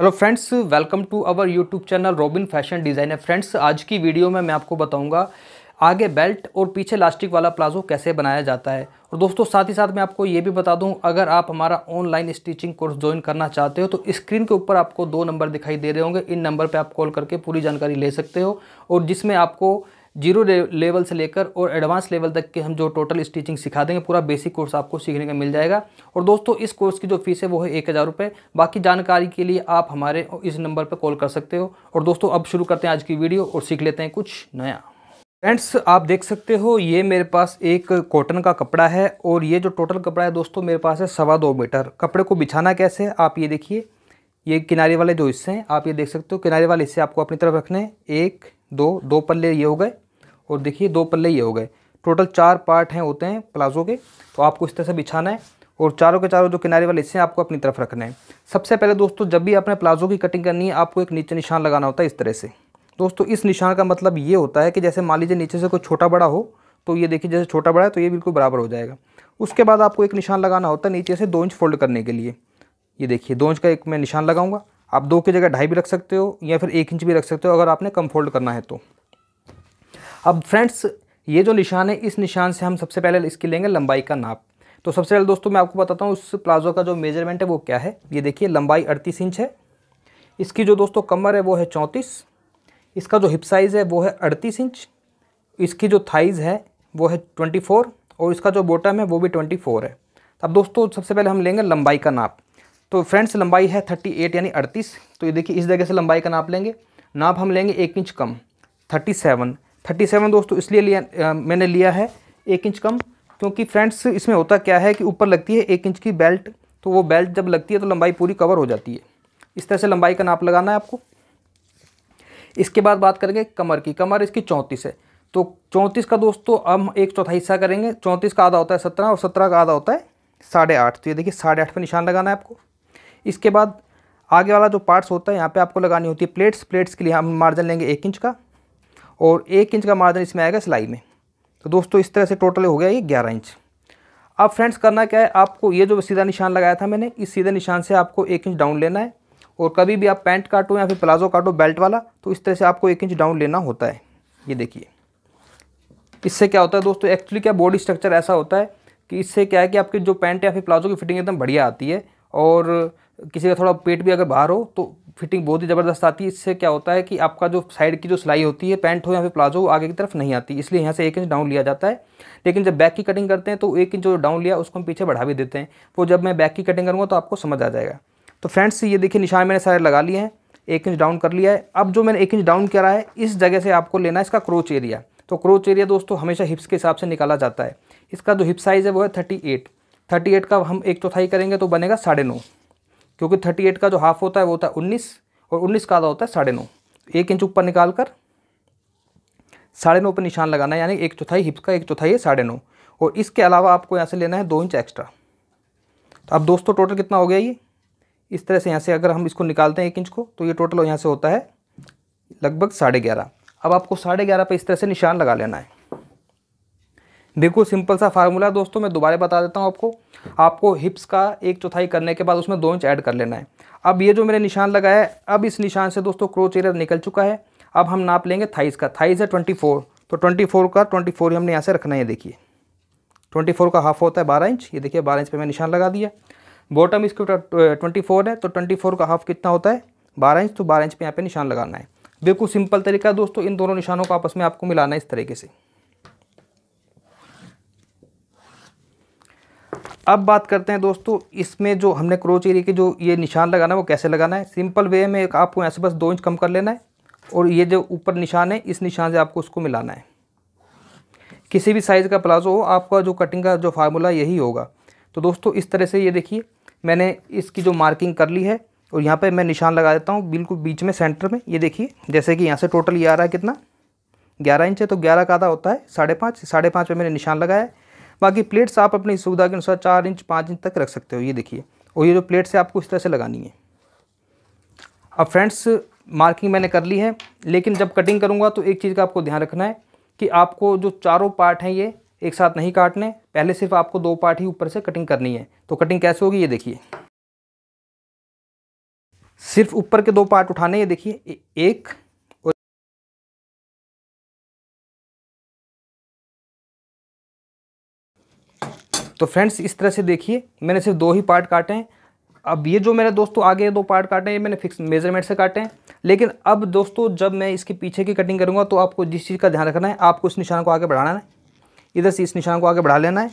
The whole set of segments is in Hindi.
hello friends welcome to our YouTube channel Robin fashion designer friends आज की वीडियो में मैं आपको बताऊंगा आगे बेल्ट और पीछे लास्टिक वाला प्लाजो कैसे बनाया जाता है और दोस्तों साथ ही साथ मैं आपको ये भी बता दूं अगर आप हमारा ऑनलाइन स्टिचिंग कोर्स ज्वाइन करना चाहते हो तो स्क्रीन के ऊपर आपको दो नंबर दिखाई दे रहे होंगे इन नंबर पर आप कॉल करके पूरी जानकारी ले सकते हो और जिसमें आपको जीरो लेवल से लेकर और एडवांस लेवल तक के हम जो टोटल स्टिचिंग सिखा देंगे पूरा बेसिक कोर्स आपको सीखने का मिल जाएगा और दोस्तों इस कोर्स की जो फीस है वो है एक हज़ार रुपये बाकी जानकारी के लिए आप हमारे इस नंबर पर कॉल कर सकते हो और दोस्तों अब शुरू करते हैं आज की वीडियो और सीख लेते हैं कुछ नया फ्रेंड्स आप देख सकते हो ये मेरे पास एक कॉटन का कपड़ा है और ये जो टोटल कपड़ा है दोस्तों मेरे पास है सवा दो मीटर कपड़े को बिछाना कैसे है आप ये देखिए ये किनारे वाले जो हिस्से हैं आप ये देख सकते हो किनारे वाले हिस्से आपको अपनी तरफ रखने हैं एक दो दो पल्ले ये हो गए और देखिए दो पल्ले ये हो गए टोटल चार पार्ट हैं होते हैं प्लाजो के तो आपको इस तरह से बिछाना है और चारों के चारों जो किनारे वाले हिस्से हैं आपको अपनी तरफ रखना है सबसे पहले दोस्तों जब भी आपने प्लाजो की कटिंग करनी है आपको एक नीचे निशान लगाना होता है इस तरह से दोस्तों इस निशान का मतलब ये होता है कि जैसे मान लीजिए नीचे से कोई छोटा बड़ा हो तो ये देखिए जैसे छोटा बड़ा है तो ये बिल्कुल बराबर हो जाएगा उसके बाद आपको एक निशान लगाना होता है नीचे से दो इंच फोल्ड करने के लिए ये देखिए दो इंच का एक मैं निशान लगाऊंगा आप दो की जगह ढाई भी रख सकते हो या फिर एक इंच भी रख सकते हो अगर आपने कम फोल्ड करना है तो अब फ्रेंड्स ये जो निशान है इस निशान से हम सबसे पहले इसकी लेंगे लंबाई का नाप तो सबसे पहले दोस्तों मैं आपको बताता हूँ उस प्लाजो का जो मेजरमेंट है वो क्या है ये देखिए लंबाई अड़तीस इंच है इसकी जो दोस्तों कमर है वो है चौंतीस इसका जो हिप साइज़ है वो है अड़तीस इंच इसकी जो थाइज़ है वो है ट्वेंटी फोर और इसका जो बोटम है वो भी ट्वेंटी फोर है अब दोस्तों सबसे पहले हम लेंगे लंबाई का नाप तो फ्रेंड्स लंबाई है थर्टी एट यानी अड़तीस तो ये देखिए इस जगह से लंबाई का नाप लेंगे नाप हम लेंगे एक इंच कम थर्टी सेवन थर्टी सेवन दोस्तों इसलिए लिया आ, मैंने लिया है एक इंच कम क्योंकि फ्रेंड्स इसमें होता क्या है कि ऊपर लगती है एक इंच की बेल्ट तो वो बेल्ट जब लगती है तो लंबाई पूरी कवर हो जाती है इस तरह से लंबाई का नाप लगाना है आपको इसके बाद बात करेंगे कमर की कमर इसकी चौंतीस है तो चौंतीस का दोस्तों हम एक चौथा हिस्सा करेंगे चौंतीस का आधा होता है सत्रह और सत्रह का आधा होता है साढ़े आठ तो ये देखिए साढ़े आठ पर निशान लगाना है आपको इसके बाद आगे वाला जो पार्ट्स होता है यहाँ पे आपको लगानी होती है प्लेट्स प्लेट्स के लिए हम मार्जिन लेंगे एक इंच का और एक इंच का मार्जिन इसमें आएगा सिलाई में तो दोस्तों इस तरह से टोटल हो गया ये ग्यारह इंच अब फ्रेंड्स करना क्या है आपको ये जो सीधा निशान लगाया था मैंने इस सीधे निशान से आपको एक इंच डाउन लेना है और कभी भी आप पैंट काटो या फिर प्लाजो काटो बेल्ट वाला तो इस तरह से आपको एक इंच डाउन लेना होता है ये देखिए इससे क्या होता है दोस्तों एक्चुअली क्या बॉडी स्ट्रक्चर ऐसा होता है कि इससे क्या है कि आपके जो पैंट या फिर प्लाजो की फिटिंग एकदम बढ़िया आती है और किसी का थोड़ा पेट भी अगर बाहर हो तो फिटिंग बहुत ही ज़बरदस्त आती है इससे क्या होता है कि आपका जो साइड की जो सिलाई होती है पैंट हो या फिर प्लाजो वो आगे की तरफ नहीं आती इसलिए यहाँ से एक इंच डाउन लिया जाता है लेकिन जब बैक की कटिंग करते हैं तो एक इंच जो डाउन लिया उसको हम पीछे बढ़ा भी देते हैं वो जब मैं बैक की कटिंग करूँगा तो आपको समझ आ जाएगा तो फ्रेंड्स ये देखिए निशान मैंने सारे लगा लिए हैं एक इंच डाउन कर लिया है अब जो मैंने एक इंच डाउन करा है इस जगह से आपको लेना है इसका क्रोच एरिया तो क्रोच एरिया दोस्तों हमेशा हिप्स के हिसाब से निकाला जाता है इसका जो हिप साइज़ है वो है थर्टी एट थर्टी एट का हम एक चौथाई करेंगे तो बनेगा साढ़े नौ क्योंकि थर्टी एट का जो हाफ होता है वो होता है उन्नीस और उन्नीस का आधा होता है साढ़े नौ एक इंच ऊपर निकाल कर साढ़े नौ पर निशान लगाना है यानी एक चौथाई हिप का एक चौथाई है साढ़े नौ और इसके अलावा आपको यहाँ से लेना है दो इंच एक्स्ट्रा तो अब दोस्तों टोटल कितना हो गया ये इस तरह से यहाँ से अगर हम इसको निकालते हैं एक इंच को तो ये टोटल यहाँ से होता है लगभग साढ़े ग्यारह अब आपको साढ़े ग्यारह पर इस तरह से निशान लगा लेना है बिल्कुल सिंपल सा फार्मूला है दोस्तों मैं दोबारा बता देता हूँ आपको आपको हिप्स का एक चौथाई करने के बाद उसमें दो इंच ऐड कर लेना है अब ये जो मैंने निशान लगाया है अब इस निशान से दोस्तों क्रोच एरिया निकल चुका है अब हम नाप लेंगे थाइस का थाइस है ट्वेंटी फोर तो ट्वेंटी फोर का ट्वेंटी फोर हमने यहाँ से रखना है देखिए ट्वेंटी फोर का हाफ होता है बारह इंच ये देखिए बारह इंच पर मैं निशान लगा दिया बॉटम इसके ट्वेंटी फोर है तो ट्वेंटी फोर का हाफ कितना होता है बारह इंच तो बारह इंच पर यहाँ पर निशान लगाना है बिल्कुल सिंपल तरीका दोस्तों इन दोनों निशानों को आपस में आपको मिलाना है इस तरीके से अब बात करते हैं दोस्तों इसमें जो हमने क्रोच एरिया के जो ये निशान लगाना है वो कैसे लगाना है सिंपल वे में आपको यहाँ से बस दो इंच कम कर लेना है और ये जो ऊपर निशान है इस निशान से आपको उसको मिलाना है किसी भी साइज़ का प्लाजो हो आपका जो कटिंग का जो फार्मूला यही होगा तो दोस्तों इस तरह से ये देखिए मैंने इसकी जो मार्किंग कर ली है और यहाँ पर मैं निशान लगा देता हूँ बिल्कुल बीच में सेंटर में ये देखिए जैसे कि यहाँ से टोटल ये आ रहा है कितना ग्यारह इंच है तो ग्यारह का आधा होता है साढ़े पाँच साढ़े पाँच मैंने निशान लगाया बाकी प्लेट्स आप अपनी सुविधा के अनुसार चार इंच पाँच इंच तक रख सकते हो ये देखिए और ये जो प्लेट्स है आपको इस तरह से लगानी है अब फ्रेंड्स मार्किंग मैंने कर ली है लेकिन जब कटिंग करूँगा तो एक चीज़ का आपको ध्यान रखना है कि आपको जो चारों पार्ट हैं ये एक साथ नहीं काटने पहले सिर्फ आपको दो पार्ट ही ऊपर से कटिंग करनी है तो कटिंग कैसे होगी ये देखिए सिर्फ ऊपर के दो पार्ट उठाने ये देखिए एक तो फ्रेंड्स इस तरह से देखिए मैंने सिर्फ दो ही पार्ट काटे हैं अब ये जो मेरे दोस्तों आगे दो पार्ट काटे हैं ये मैंने फिक्स मेजरमेंट से काटे हैं लेकिन अब दोस्तों जब मैं इसके पीछे की कटिंग करूँगा तो आपको जिस चीज़ का ध्यान रखना है आपको इस निशान को आगे बढ़ाना है इधर से इस निशान को आगे बढ़ा लेना है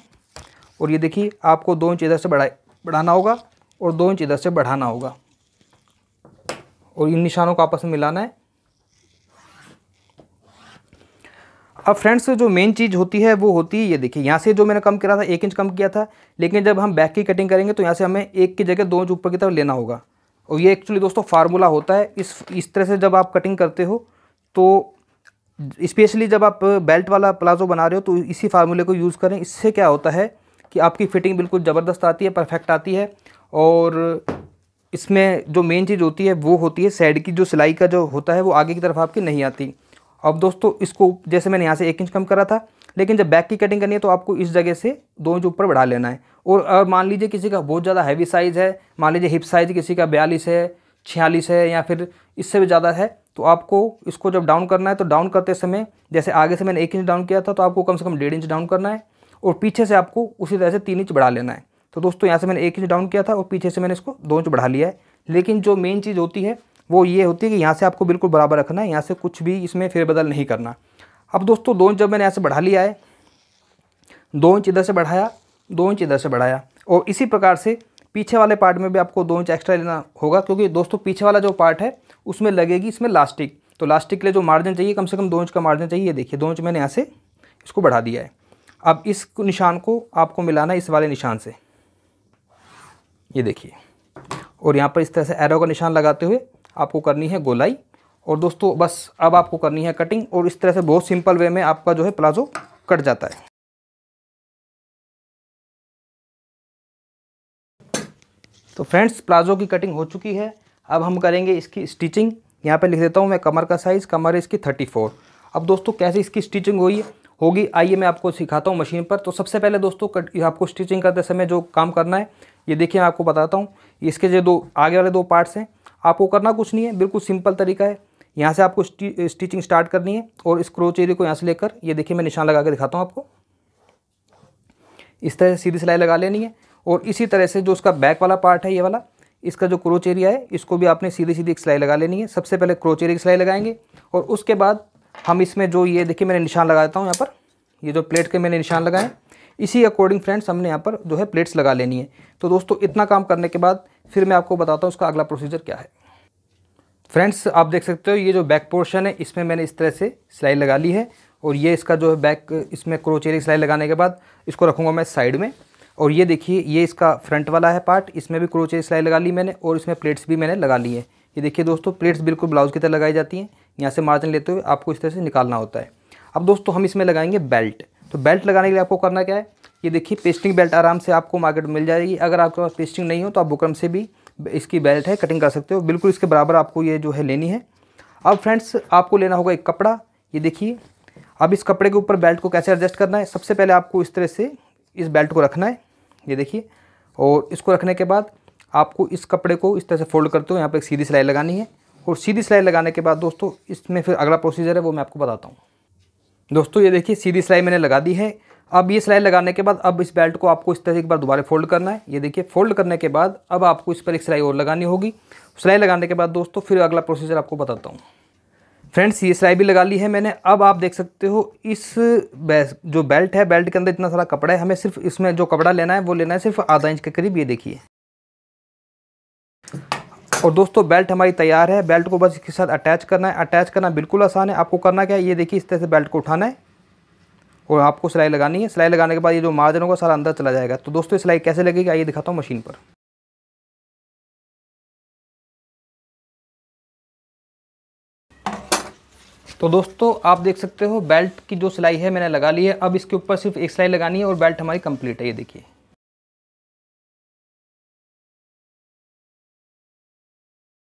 और ये देखिए आपको दो इंच इधर से बढ़ाए बढ़ाना होगा और दो इंच इधर से बढ़ाना होगा और इन निशानों को आपस में मिलाना है अब फ्रेंड्स जो मेन चीज़ होती है वो होती है ये देखिए यहाँ से जो मैंने कम करा था एक इंच कम किया था लेकिन जब हम बैक की कटिंग करेंगे तो यहाँ से हमें एक की जगह दो इंच ऊपर की तरफ लेना होगा और ये एक्चुअली दोस्तों फार्मूला होता है इस इस तरह से जब आप कटिंग करते हो तो स्पेशली जब आप बेल्ट वाला प्लाजो बना रहे हो तो इसी फार्मूले को यूज़ करें इससे क्या होता है कि आपकी फिटिंग बिल्कुल ज़बरदस्त आती है परफेक्ट आती है और इसमें जो मेन चीज़ होती है वो होती है साइड की जो सिलाई का जो होता है वो आगे की तरफ आपकी नहीं आती अब दोस्तों इसको जैसे मैंने यहाँ से एक इंच कम करा था लेकिन जब बैक की कटिंग करनी है तो आपको इस जगह से दो इंच ऊपर बढ़ा लेना है और, अगर मान लीजिए किसी का बहुत ज़्यादा हैवी साइज़ है मान लीजिए हिप साइज़ किसी का बयालीस है छियालीस है या फिर इससे भी ज़्यादा है तो आपको इसको जब डाउन करना है तो डाउन करते समय जैसे आगे से मैंने एक इंच डाउन किया था तो आपको कम से कम डेढ़ इंच डाउन करना है और पीछे से आपको उसी तरह से तीन इंच बढ़ा लेना है तो दोस्तों यहाँ से मैंने एक इंच डाउन किया था और पीछे से मैंने इसको दो इंच बढ़ा लिया है लेकिन जो मेन चीज़ होती है वो ये होती है कि यहाँ से आपको बिल्कुल बराबर रखना है यहाँ से कुछ भी इसमें फेरबदल नहीं करना अब दोस्तों दो इंच जब मैंने यहाँ से बढ़ा लिया है दो इंच इधर से बढ़ाया दो इंच इधर से बढ़ाया और इसी प्रकार से पीछे वाले पार्ट में भी आपको दो इंच एक्स्ट्रा लेना होगा क्योंकि दोस्तों पीछे वाला जो पार्ट है उसमें लगेगी इसमें लास्टिक तो लास्टिक के लिए जो मार्जिन चाहिए कम से कम दो इंच का मार्जिन चाहिए देखिए दो इंच मैंने यहाँ से इसको बढ़ा दिया है अब इस निशान को आपको मिलाना इस वाले निशान से ये देखिए और यहाँ पर इस तरह से एरो का निशान लगाते हुए आपको करनी है गोलाई और दोस्तों बस अब आपको करनी है कटिंग और इस तरह से बहुत सिंपल वे में आपका जो है प्लाजो कट जाता है तो फ्रेंड्स प्लाजो की कटिंग हो चुकी है अब हम करेंगे इसकी स्टिचिंग यहाँ पे लिख देता हूँ मैं कमर का साइज़ कमर इसकी थर्टी फोर अब दोस्तों कैसे इसकी स्टिचिंग हुई होगी आइए मैं आपको सिखाता हूँ मशीन पर तो सबसे पहले दोस्तों कट आपको स्टिचिंग करते समय जो काम करना है ये देखिए मैं आपको बताता हूँ इसके जो दो आगे वाले दो पार्ट्स हैं आपको करना कुछ नहीं है बिल्कुल सिंपल तरीका है यहाँ से आपको स्टिचिंग स्टार्ट करनी है और इस क्रोच एरिया को यहाँ से लेकर ये देखिए मैं निशान लगा के दिखाता हूँ आपको इस तरह से सीधी सिलाई लगा लेनी है और इसी तरह से जो उसका बैक वाला पार्ट है ये वाला इसका जो क्रोच एरिया है इसको भी आपने सीधी सीधी एक सिलाई लगा लेनी है सबसे पहले क्रोच एरिया की सिलाई लगाएंगे और उसके बाद हम इसमें जो ये देखिए मैंने निशान लगा देता हूँ यहाँ पर ये जो प्लेट के मैंने निशान लगाए इसी अकॉर्डिंग फ्रेंड्स हमने यहाँ पर जो है प्लेट्स लगा लेनी है तो दोस्तों इतना काम करने के बाद फिर मैं आपको बताता हूँ उसका अगला प्रोसीजर क्या है फ्रेंड्स आप देख सकते हो ये जो बैक पोर्शन है इसमें मैंने इस तरह से सिलाई लगा ली है और ये इसका जो है बैक इसमें क्रोचेरी सिलाई लगाने के बाद इसको रखूँगा मैं साइड में और ये देखिए ये इसका फ्रंट वाला है पार्ट इसमें भी क्रोचेरी सिलाई लगा ली मैंने और इसमें प्लेट्स भी मैंने लगा ली है ये देखिए दोस्तों प्लेट्स बिल्कुल ब्लाउज़ की तरह लगाई जाती हैं यहाँ से मार्जिन लेते हुए आपको इस तरह से निकालना होता है अब दोस्तों हम इसमें लगाएंगे बेल्ट तो बेल्ट लगाने के लिए आपको करना क्या है ये देखिए पेस्टिंग बेल्ट आराम से आपको मार्केट में मिल जाएगी अगर आपके पास पेस्टिंग नहीं हो तो आप बुकरम से भी इसकी बेल्ट है कटिंग कर सकते हो बिल्कुल इसके बराबर आपको ये जो है लेनी है अब फ्रेंड्स आपको लेना होगा एक कपड़ा ये देखिए अब इस कपड़े के ऊपर बेल्ट को कैसे एडजस्ट करना है सबसे पहले आपको इस तरह से इस बेल्ट को रखना है ये देखिए और इसको रखने के बाद आपको इस कपड़े को इस तरह से फोल्ड करते हो यहाँ पर एक सीधी सिलाई लगानी है और सीधी सिलाई लगाने के बाद दोस्तों इसमें फिर अगला प्रोसीजर है वो मैं आपको बताता हूँ दोस्तों ये देखिए सीधी सिलाई मैंने लगा दी है अब ये सिलाई लगाने के बाद अब इस बेल्ट को आपको इस तरह एक बार दोबारा फोल्ड करना है ये देखिए फोल्ड करने के बाद अब आपको इस पर एक सिलाई और लगानी होगी सिलाई लगाने के बाद दोस्तों फिर अगला प्रोसीजर आपको बताता हूँ फ्रेंड्स ये सिलाई भी लगा ली है मैंने अब आप देख सकते हो इस जो बेल्ट है बेल्ट के अंदर इतना सारा कपड़ा है हमें सिर्फ इसमें जो कपड़ा लेना है वो लेना है सिर्फ आधा इंच के करीब ये देखिए और दोस्तों बेल्ट हमारी तैयार है बेल्ट को बस इसके साथ अटैच करना है अटैच करना बिल्कुल आसान है आपको करना क्या है ये देखिए इस तरह से बेल्ट को उठाना है और आपको सिलाई लगानी है सिलाई लगाने के बाद ये जो मार्जिन होगा सारा अंदर चला जाएगा तो दोस्तों सिलाई कैसे लगेगी आइए दिखाता हूँ मशीन पर तो दोस्तों आप देख सकते हो बेल्ट की जो सिलाई है मैंने लगा ली है अब इसके ऊपर सिर्फ एक सिलाई लगानी है और बेल्ट हमारी कंप्लीट है ये देखिए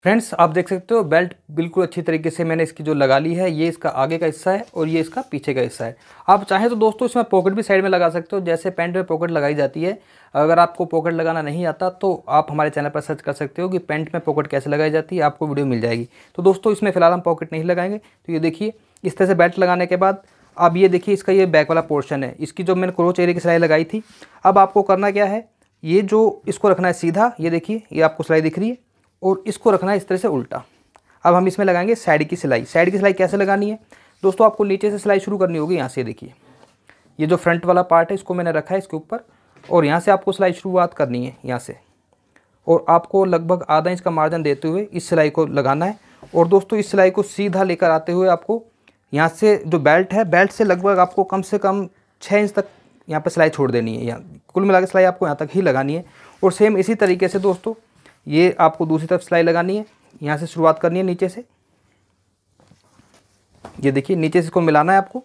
फ्रेंड्स आप देख सकते हो बेल्ट बिल्कुल अच्छी तरीके से मैंने इसकी जो लगा ली है ये इसका आगे का हिस्सा है और ये इसका पीछे का हिस्सा है आप चाहें तो दोस्तों इसमें पॉकेट भी साइड में लगा सकते हो जैसे पैंट में पॉकेट लगाई जाती है अगर आपको पॉकेट लगाना नहीं आता तो आप हमारे चैनल पर सर्च कर सकते हो कि पैंट में पॉकेट कैसे लगाई जाती है आपको वीडियो मिल जाएगी तो दोस्तों इसमें फ़िलहाल हम पॉकेट नहीं लगाएंगे तो ये देखिए इस तरह से बेल्ट लगाने के बाद अब ये देखिए इसका ये बैक वाला पोर्शन है इसकी जो मैंने क्रोच एरिया की सिलाई लगाई थी अब आपको करना क्या है ये जो इसको रखना है सीधा ये देखिए ये आपको सिलाई दिख रही है और इसको रखना है इस तरह से उल्टा अब हम इसमें लगाएंगे साइड की सिलाई साइड की सिलाई कैसे लगानी है दोस्तों आपको नीचे से सिलाई शुरू करनी होगी यहाँ से देखिए ये जो फ्रंट वाला पार्ट है इसको मैंने रखा है इसके ऊपर और यहाँ से आपको सिलाई शुरुआत करनी है यहाँ से और आपको लगभग आधा इंच का मार्जिन देते हुए इस सिलाई को लगाना है और दोस्तों इस सिलाई को सीधा लेकर आते हुए आपको यहाँ से जो बेल्ट है बेल्ट से लगभग आपको कम से कम छः इंच तक यहाँ पर सिलाई छोड़ देनी है यहाँ कुल मिला सिलाई आपको यहाँ तक ही लगानी है और सेम इसी तरीके से दोस्तों ये आपको दूसरी तरफ सिलाई लगानी है यहाँ से शुरुआत करनी है नीचे से ये देखिए नीचे से इसको मिलाना है आपको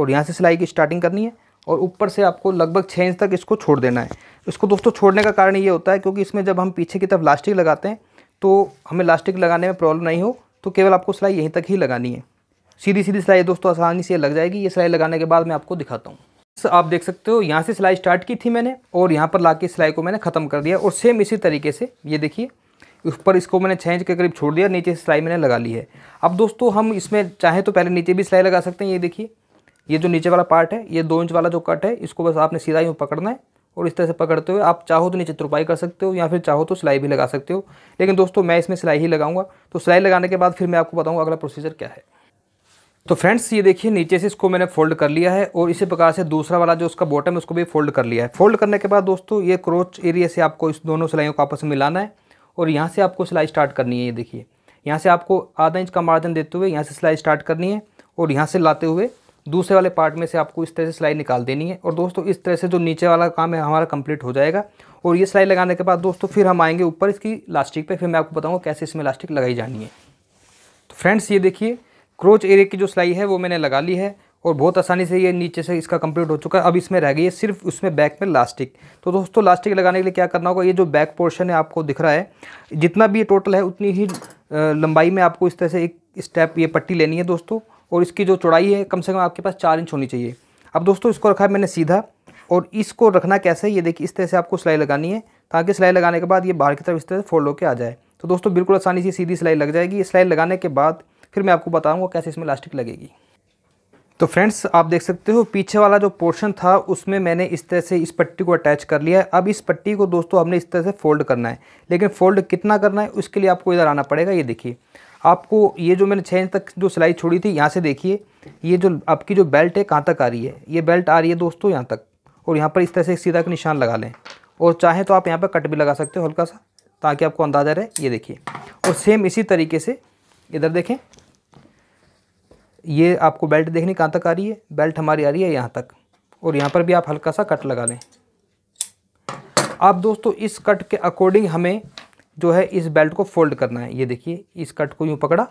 और यहाँ से सिलाई की स्टार्टिंग करनी है और ऊपर से आपको लगभग छः इंच तक इसको छोड़ देना है इसको दोस्तों छोड़ने का कारण ये होता है क्योंकि इसमें जब हम पीछे की तरफ लास्टिक लगाते हैं तो हमें लास्टिक लगाने में प्रॉब्लम नहीं हो तो केवल आपको सिलाई यहीं तक ही लगानी है सीधी सीधी सिलाई दोस्तों आसानी से लग जाएगी ये सिलाई लगाने के बाद मैं आपको दिखाता हूँ आप देख सकते हो यहाँ से सिलाई स्टार्ट की थी मैंने और यहाँ पर ला के सिलाई को मैंने ख़त्म कर दिया और सेम इसी तरीके से ये देखिए उस पर इसको मैंने छः इंच के करीब छोड़ दिया नीचे सिलाई मैंने लगा ली है अब दोस्तों हम इसमें चाहे तो पहले नीचे भी सिलाई लगा सकते हैं ये देखिए ये जो नीचे वाला पार्ट है ये दो इंच वाला जो कट है इसको बस आपने सीधा यूँ पकड़ना है और इस तरह से पकड़ते हुए आप चाहो तो नीचे तुरपाई कर सकते हो या फिर चाहो तो सिलाई भी लगा सकते हो लेकिन दोस्तों मैं इसमें सिलाई ही लगाऊंगा तो सिलाई लगाने के बाद फिर मैं आपको बताऊंगा अगला प्रोसीजर क्या है तो फ्रेंड्स ये देखिए नीचे से इसको मैंने फोल्ड कर लिया है और इसी प्रकार से दूसरा वाला जो उसका बॉटम है उसको भी फोल्ड कर लिया है फोल्ड करने के बाद दोस्तों ये क्रोच एरिया से आपको इस दोनों सिलाइयों को आपस में मिलाना है और यहाँ से आपको सिलाई स्टार्ट करनी है ये देखिए यहाँ से आपको आधा इंच का मार्जिन देते हुए यहाँ से सिलाई स्टार्ट करनी है और यहाँ से लाते हुए दूसरे वाले पार्ट में से आपको इस तरह से सिलाई निकाल देनी है और दोस्तों इस तरह से जो नीचे वाला काम है हमारा कंप्लीट हो जाएगा और ये सिलाई लगाने के बाद दोस्तों फिर हम आएंगे ऊपर इसकी लास्टिक पे फिर मैं आपको बताऊँगा कैसे इसमें लास्टिक लगाई जानी है तो फ्रेंड्स ये देखिए क्रोच एरिया की जो सिलाई है वो मैंने लगा ली है और बहुत आसानी से ये नीचे से इसका कंप्लीट हो चुका है अब इसमें रह गई है सिर्फ उसमें बैक में लास्टिक तो दोस्तों लास्टिक लगाने के लिए क्या करना होगा ये जो बैक पोर्शन है आपको दिख रहा है जितना भी ये टोटल है उतनी ही लंबाई में आपको इस तरह से एक स्टेप ये पट्टी लेनी है दोस्तों और इसकी जो चौड़ाई है कम से कम आपके पास चार इंच होनी चाहिए अब दोस्तों इसको रखा है मैंने सीधा और इसको रखना कैसे ये देखिए इस तरह से आपको सिलाई लगानी है ताकि सिलाई लगाने के बाद ये बाहर की तरफ इस तरह से फोल्ड होकर आ जाए तो दोस्तों बिल्कुल आसानी से सीधी सिलाई लग जाएगी सिलाई लगाने के बाद फिर मैं आपको बताऊँगा कैसे इसमें इलास्टिक लगेगी तो फ्रेंड्स आप देख सकते हो पीछे वाला जो पोर्शन था उसमें मैंने इस तरह से इस पट्टी को अटैच कर लिया है अब इस पट्टी को दोस्तों हमने इस तरह से फोल्ड करना है लेकिन फोल्ड कितना करना है उसके लिए आपको इधर आना पड़ेगा ये देखिए आपको ये जो मैंने छः इंच तक जो सिलाई छोड़ी थी यहाँ से देखिए ये जो आपकी जो बेल्ट है कहाँ तक आ रही है ये बेल्ट आ रही है दोस्तों यहाँ तक और यहाँ पर इस तरह से सीधा का निशान लगा लें और चाहें तो आप यहाँ पर कट भी लगा सकते हो हल्का सा ताकि आपको अंदाज़ा रहे ये देखिए और सेम इसी तरीके से इधर देखें ये आपको बेल्ट देखनी कहाँ तक आ रही है बेल्ट हमारी आ रही है यहाँ तक और यहाँ पर भी आप हल्का सा कट लगा लें आप दोस्तों इस कट के अकॉर्डिंग हमें जो है इस बेल्ट को फोल्ड करना है ये देखिए इस कट को यूँ पकड़ा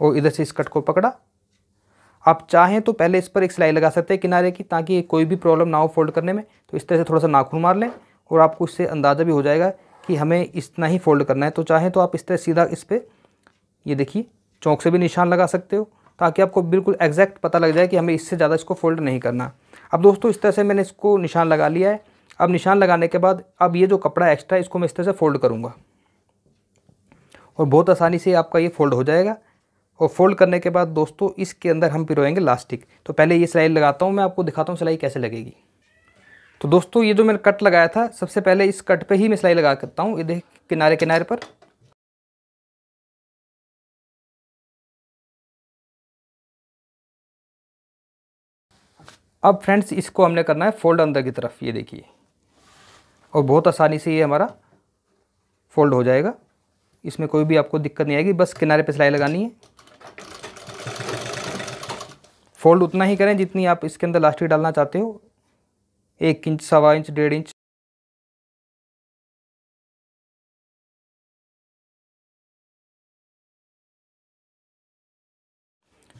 और इधर से इस कट को पकड़ा आप चाहें तो पहले इस पर एक सिलाई लगा सकते हैं किनारे की ताकि कोई भी प्रॉब्लम ना हो फोल्ड करने में तो इस तरह से थोड़ा सा नाखून मार लें और आपको इससे अंदाज़ा भी हो जाएगा कि हमें इतना ही फोल्ड करना है तो चाहें तो आप इस तरह सीधा इस पर ये देखिए चौक से भी निशान लगा सकते हो ताकि आपको बिल्कुल एग्जैक्ट पता लग जाए कि हमें इससे ज़्यादा इसको फोल्ड नहीं करना अब दोस्तों इस तरह से मैंने इसको निशान लगा लिया है अब निशान लगाने के बाद अब ये जो कपड़ा एक्स्ट्रा है इसको मैं इस तरह से फ़ोल्ड करूँगा और बहुत आसानी से आपका ये फोल्ड हो जाएगा और फोल्ड करने के बाद दोस्तों इसके अंदर हम पिरोएंगे लास्टिक तो पहले ये सिलाई लगाता हूँ मैं आपको दिखाता हूँ सिलाई कैसे लगेगी तो दोस्तों ये जो मैंने कट लगाया था सबसे पहले इस कट पे ही मैं सिलाई लगा करता हूँ ये देख किनारे किनारे पर अब फ्रेंड्स इसको हमने करना है फोल्ड अंदर की तरफ ये देखिए और बहुत आसानी से ये हमारा फोल्ड हो जाएगा इसमें कोई भी आपको दिक्कत नहीं आएगी बस किनारे पे सिलाई लगानी है फोल्ड उतना ही करें जितनी आप इसके अंदर लास्टिक डालना चाहते हो एक इंच सवा इंच डेढ़ इंच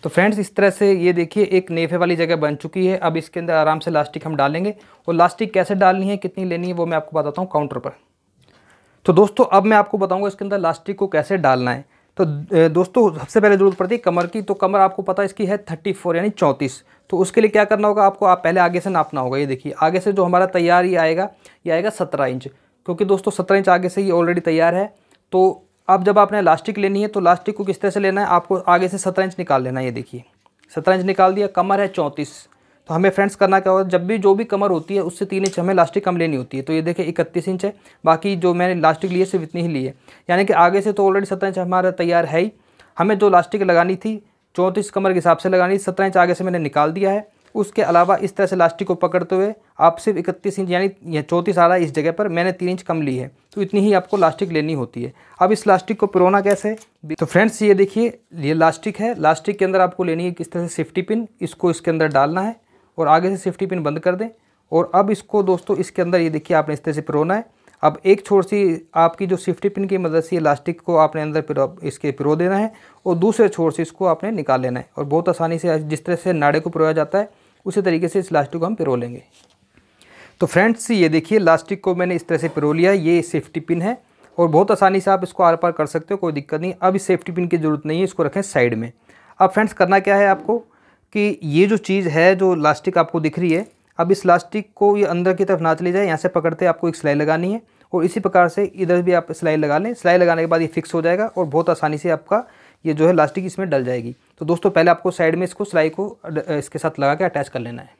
तो फ्रेंड्स इस तरह से ये देखिए एक नेफे वाली जगह बन चुकी है अब इसके अंदर आराम से लास्टिक हम डालेंगे और लास्टिक कैसे डालनी है कितनी लेनी है वो मैं आपको बताता हूँ काउंटर पर तो दोस्तों अब मैं आपको बताऊँगा इसके अंदर लास्टिक को कैसे डालना है तो दोस्तों सबसे पहले ज़रूरत पड़ती है कमर की तो कमर आपको पता है इसकी है थर्टी फोर यानी चौंतीस तो उसके लिए क्या करना होगा आपको आप पहले आगे से नापना होगा ये देखिए आगे से जो हमारा तैयार ये आएगा ये आएगा सत्रह इंच क्योंकि दोस्तों सत्रह इंच आगे से ये ऑलरेडी तैयार है तो अब जब आपने लास्टिक लेनी है तो लास्टिक को किस तरह से लेना है आपको आगे से सत्रह इंच निकाल लेना है ये देखिए सत्रह इंच निकाल दिया कमर है चौंतीस तो हमें फ्रेंड्स करना क्या होगा जब भी जो भी कमर होती है उससे तीन इंच हमें लास्टिक कम लेनी होती है तो ये देखिए इकतीस इंच है बाकी जो मैंने लास्टिक लिए सिर्फ इतनी ही लिए यानी कि आगे से तो ऑलरेडी सत्रह इंच हमारा तैयार है ही हमें जो लास्टिक लगानी थी चौंतीस कमर के हिसाब से लगानी सत्रह इंच आगे से मैंने निकाल दिया है उसके अलावा इस तरह से लास्टिक को पकड़ते हुए आप सिर्फ इकतीस इंच यानी चौंतीस आ रहा है इस जगह पर मैंने तीन इंच कम ली है तो इतनी ही आपको लास्टिक लेनी होती है अब इस लास्टिक को पिरोना कैसे तो फ्रेंड्स ये देखिए ये लास्टिक है लास्टिक के अंदर आपको लेनी है किस तरह से सेफ्टी पिन इसको इसके अंदर डालना है और आगे से सेफ्टी पिन बंद कर दें और अब इसको दोस्तों इसके अंदर ये देखिए आपने इस तरह से पिरोना है अब एक छोर सी आपकी जो सेफ्टी पिन की मदद से ये लास्टिक को आपने अंदर पिरो इसके पिरो देना है और दूसरे छोर से इसको आपने निकाल लेना है और बहुत आसानी से जिस तरह से नाड़े को पिरोया जाता है उसी तरीके से इस लास्टिक को हम पिरो लेंगे तो फ्रेंड्स ये देखिए लास्टिक को मैंने इस तरह से पिरो लिया ये सेफ्टी पिन है और बहुत आसानी से आप इसको आर पार कर सकते हो कोई दिक्कत नहीं अब सेफ्टी पिन की ज़रूरत नहीं है इसको रखें साइड में अब फ्रेंड्स करना क्या है आपको कि ये जो चीज़ है जो लास्टिक आपको दिख रही है अब इस लास्टिक को ये अंदर की तरफ नाच ले जाए यहाँ से पकड़ते आपको एक सिलाई लगानी है और इसी प्रकार से इधर भी आप सिलाई लगा लें सिलाई लगाने के बाद ये फिक्स हो जाएगा और बहुत आसानी से आपका ये जो है लास्टिक इसमें डल जाएगी तो दोस्तों पहले आपको साइड में इसको सिलाई को इसके साथ लगा के अटैच कर लेना है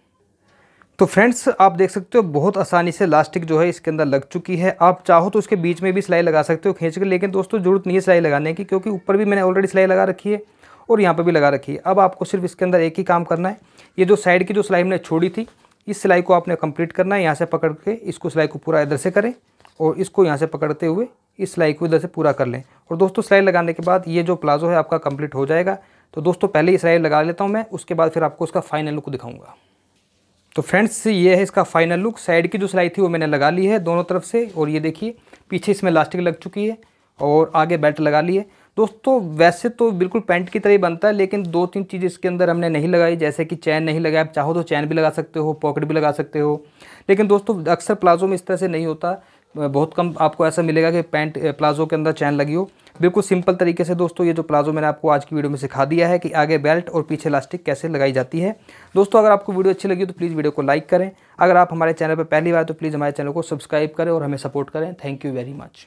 तो फ्रेंड्स आप देख सकते हो बहुत आसानी से लास्टिक जो है इसके अंदर लग चुकी है आप चाहो तो उसके बीच में भी सिलाई लगा सकते हो खींच के लेकिन दोस्तों ज़रूरत नहीं है सिलाई लगाने की क्योंकि ऊपर भी मैंने ऑलरेडी सिलाई लगा रखी है और यहाँ पर भी लगा रखी है अब आपको सिर्फ इसके अंदर एक ही काम करना है ये जो साइड की जो सिलाई हमने छोड़ी थी इस सिलाई को आपने कंप्लीट करना है यहाँ से पकड़ के इसको सिलाई को पूरा इधर से करें और इसको यहाँ से पकड़ते हुए इस सिलाई को इधर से पूरा कर लें और दोस्तों सिलाई लगाने के बाद ये जो प्लाजो है आपका कंप्लीट हो जाएगा तो दोस्तों पहले ही सिलाई लगा लेता हूँ मैं उसके बाद फिर आपको उसका फाइनल लुक दिखाऊंगा तो फ्रेंड्स ये है इसका फाइनल लुक साइड की जो सिलाई थी वो मैंने लगा ली है दोनों तरफ से और ये देखिए पीछे इसमें लास्टिक लग चुकी है और आगे बेल्ट लगा ली है दोस्तों वैसे तो बिल्कुल पैंट की तरह ही बनता है लेकिन दो तीन चीज़ इसके अंदर हमने नहीं लगाई जैसे कि चैन नहीं लगाया आप चाहो तो चैन भी लगा सकते हो पॉकेट भी लगा सकते हो लेकिन दोस्तों अक्सर प्लाजो में इस तरह से नहीं होता बहुत कम आपको ऐसा मिलेगा कि पैंट प्लाजो के अंदर चैन लगी हो बिल्कुल सिंपल तरीके से दोस्तों ये जो प्लाजो मैंने आपको आज की वीडियो में सिखा दिया है कि आगे बेल्ट और पीछे इलास्टिक कैसे लगाई जाती है दोस्तों अगर आपको वीडियो अच्छी लगी तो प्लीज़ वीडियो को लाइक करें अगर आप हमारे चैनल पर पहली बार तो प्लीज़ हमारे चैनल को सब्सक्राइब करें और हमें सपोर्ट करें थैंक यू वेरी मच